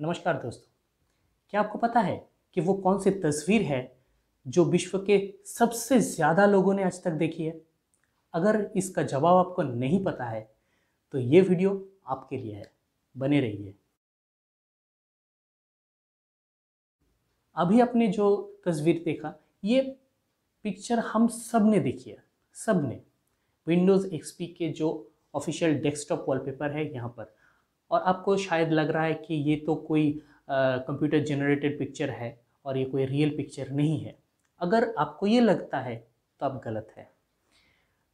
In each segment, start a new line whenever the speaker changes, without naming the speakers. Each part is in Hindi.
नमस्कार दोस्तों क्या आपको पता है कि वो कौन सी तस्वीर है जो विश्व के सबसे ज़्यादा लोगों ने आज तक देखी है अगर इसका जवाब आपको नहीं पता है तो ये वीडियो आपके लिए है बने रहिए अभी आपने जो तस्वीर देखा ये पिक्चर हम सब ने देखी है सब ने विंडोज़ एक्सपी के जो ऑफिशियल डेस्कटॉप वॉलपेपर है यहाँ पर और आपको शायद लग रहा है कि ये तो कोई कंप्यूटर जनरेटेड पिक्चर है और ये कोई रियल पिक्चर नहीं है अगर आपको ये लगता है तो आप गलत है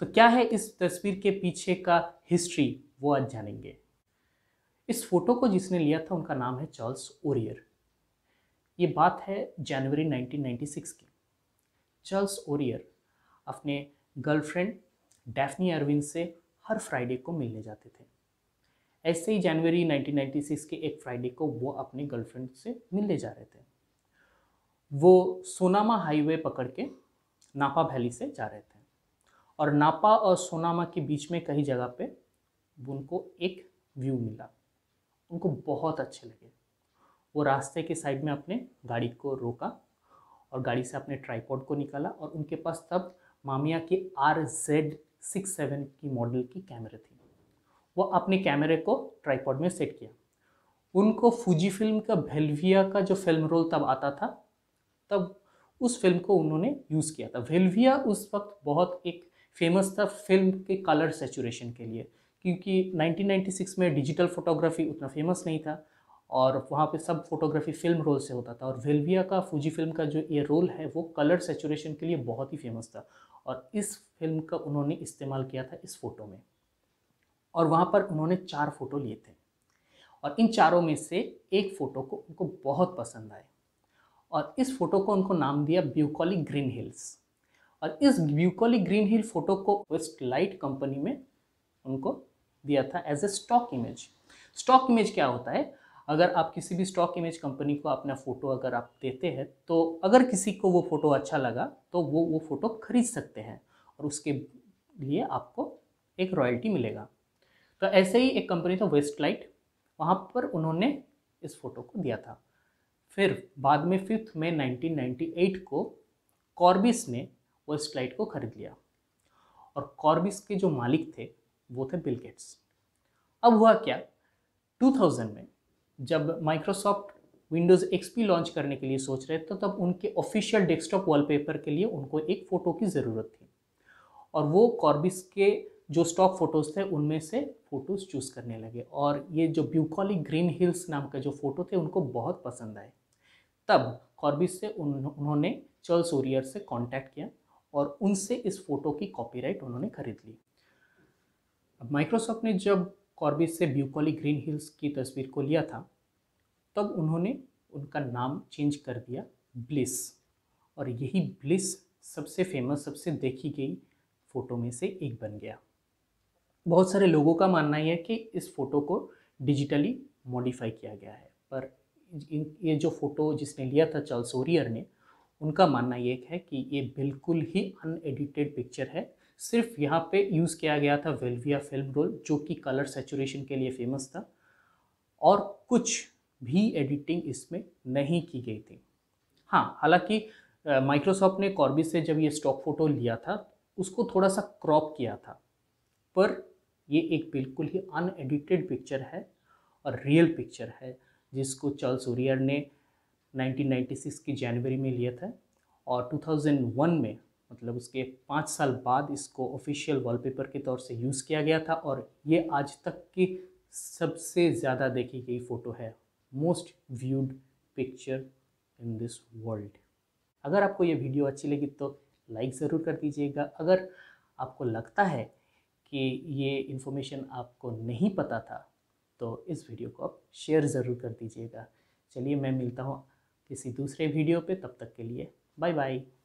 तो क्या है इस तस्वीर के पीछे का हिस्ट्री वो आज जानेंगे इस फोटो को जिसने लिया था उनका नाम है चार्ल्स ओरियर ये बात है जनवरी 1996 की चार्ल्स ओरियर अपने गर्लफ्रेंड डैफनी अरविंद से हर फ्राइडे को मिलने जाते थे ऐसे ही जनवरी 1996 के एक फ्राइडे को वो अपने गर्लफ्रेंड से मिलने जा रहे थे वो सोनामा हाईवे पकड़ के नापा वैली से जा रहे थे और नापा और सोनामा के बीच में कई जगह पे उनको एक व्यू मिला उनको बहुत अच्छे लगे वो रास्ते के साइड में अपने गाड़ी को रोका और गाड़ी से अपने ट्राईपॉड को निकाला और उनके पास तब मामिया की आर जेड सिक्स सेवन की मॉडल की कैमरे थी वो अपने कैमरे को ट्राईपॉड में सेट किया उनको फूजी फिल्म का वेल्विया का जो फिल्म रोल तब आता था तब उस फिल्म को उन्होंने यूज़ किया था वेल्विया उस वक्त बहुत एक फेमस था फिल्म के कलर सेचुरेशन के लिए क्योंकि 1996 में डिजिटल फोटोग्राफी उतना फेमस नहीं था और वहाँ पे सब फोटोग्राफी फिल्म रोल से होता था और वेल्विया का फूजी फिल्म का जो ये रोल है वो कलर सेचुरेशन के लिए बहुत ही फेमस था और इस फिल्म का उन्होंने इस्तेमाल किया था इस फोटो में और वहाँ पर उन्होंने चार फ़ोटो लिए थे और इन चारों में से एक फ़ोटो को उनको बहुत पसंद आए और इस फ़ोटो को उनको नाम दिया ब्यूकॉलिक ग्रीन हिल्स और इस ब्यूकॉलिक ग्रीन हिल फ़ोटो को वेस्ट लाइट कंपनी में उनको दिया था as a stock image stock image क्या होता है अगर आप किसी भी स्टॉक इमेज कंपनी को अपना फ़ोटो अगर आप देते हैं तो अगर किसी को वो फ़ोटो अच्छा लगा तो वो वो फ़ोटो खरीद सकते हैं और उसके लिए आपको एक रॉयल्टी मिलेगा तो ऐसे ही एक कंपनी था वेस्ट लाइट वहाँ पर उन्होंने इस फोटो को दिया था फिर बाद में फिफ्थ में 1998 को कॉर्बिस ने वेस्ट लाइट को खरीद लिया और कॉर्बिस के जो मालिक थे वो थे बिल गेट्स अब हुआ क्या 2000 में जब माइक्रोसॉफ्ट विंडोज़ एक्सपी लॉन्च करने के लिए सोच रहे थे तब उनके ऑफिशियल डेस्कटॉप वॉलपेपर के लिए उनको एक फ़ोटो की ज़रूरत थी और वो कॉर्बिस के जो स्टॉक फ़ोटोज़ थे उनमें से फ़ोटोज़ चूज़ करने लगे और ये जो ब्यूकॉलिक ग्रीन हिल्स नाम का जो फ़ोटो थे उनको बहुत पसंद आए तब कॉर्बिस से उन, उन्होंने चार्ल्स सोरियर से कांटेक्ट किया और उनसे इस फ़ोटो की कॉपीराइट उन्होंने खरीद ली अब माइक्रोसॉफ्ट ने जब कॉर्बिस से ब्यूकॉलिक ग्रीन हिल्स की तस्वीर को लिया था तब उन्होंने उनका नाम चेंज कर दिया ब्लिस और यही ब्लिस सबसे फेमस सबसे देखी गई फ़ोटो में से एक बन गया बहुत सारे लोगों का मानना है कि इस फ़ोटो को डिजिटली मॉडिफाई किया गया है पर ये जो फ़ोटो जिसने लिया था चार्ल्स ओरियर ने उनका मानना ये है कि ये बिल्कुल ही अनएडिटेड पिक्चर है सिर्फ यहाँ पे यूज़ किया गया था वेल्विया फिल्म रोल जो कि कलर सेचुरेशन के लिए फेमस था और कुछ भी एडिटिंग इसमें नहीं की गई थी हाँ हालांकि माइक्रोसॉफ्ट ने कॉर्बिस से जब ये स्टॉक फ़ोटो लिया था उसको थोड़ा सा क्रॉप किया था पर ये एक बिल्कुल ही अनएडिटेड पिक्चर है और रियल पिक्चर है जिसको चार्ल्स सूरियर ने 1996 की जनवरी में लिया था और 2001 में मतलब उसके पाँच साल बाद इसको ऑफिशियल वॉलपेपर के तौर से यूज़ किया गया था और ये आज तक की सबसे ज़्यादा देखी गई फ़ोटो है most viewed picture in this world अगर आपको ये वीडियो अच्छी लगी तो लाइक ज़रूर कर दीजिएगा अगर आपको लगता है कि ये इन्फॉर्मेशन आपको नहीं पता था तो इस वीडियो को आप शेयर ज़रूर कर दीजिएगा चलिए मैं मिलता हूँ किसी दूसरे वीडियो पे तब तक के लिए बाय बाय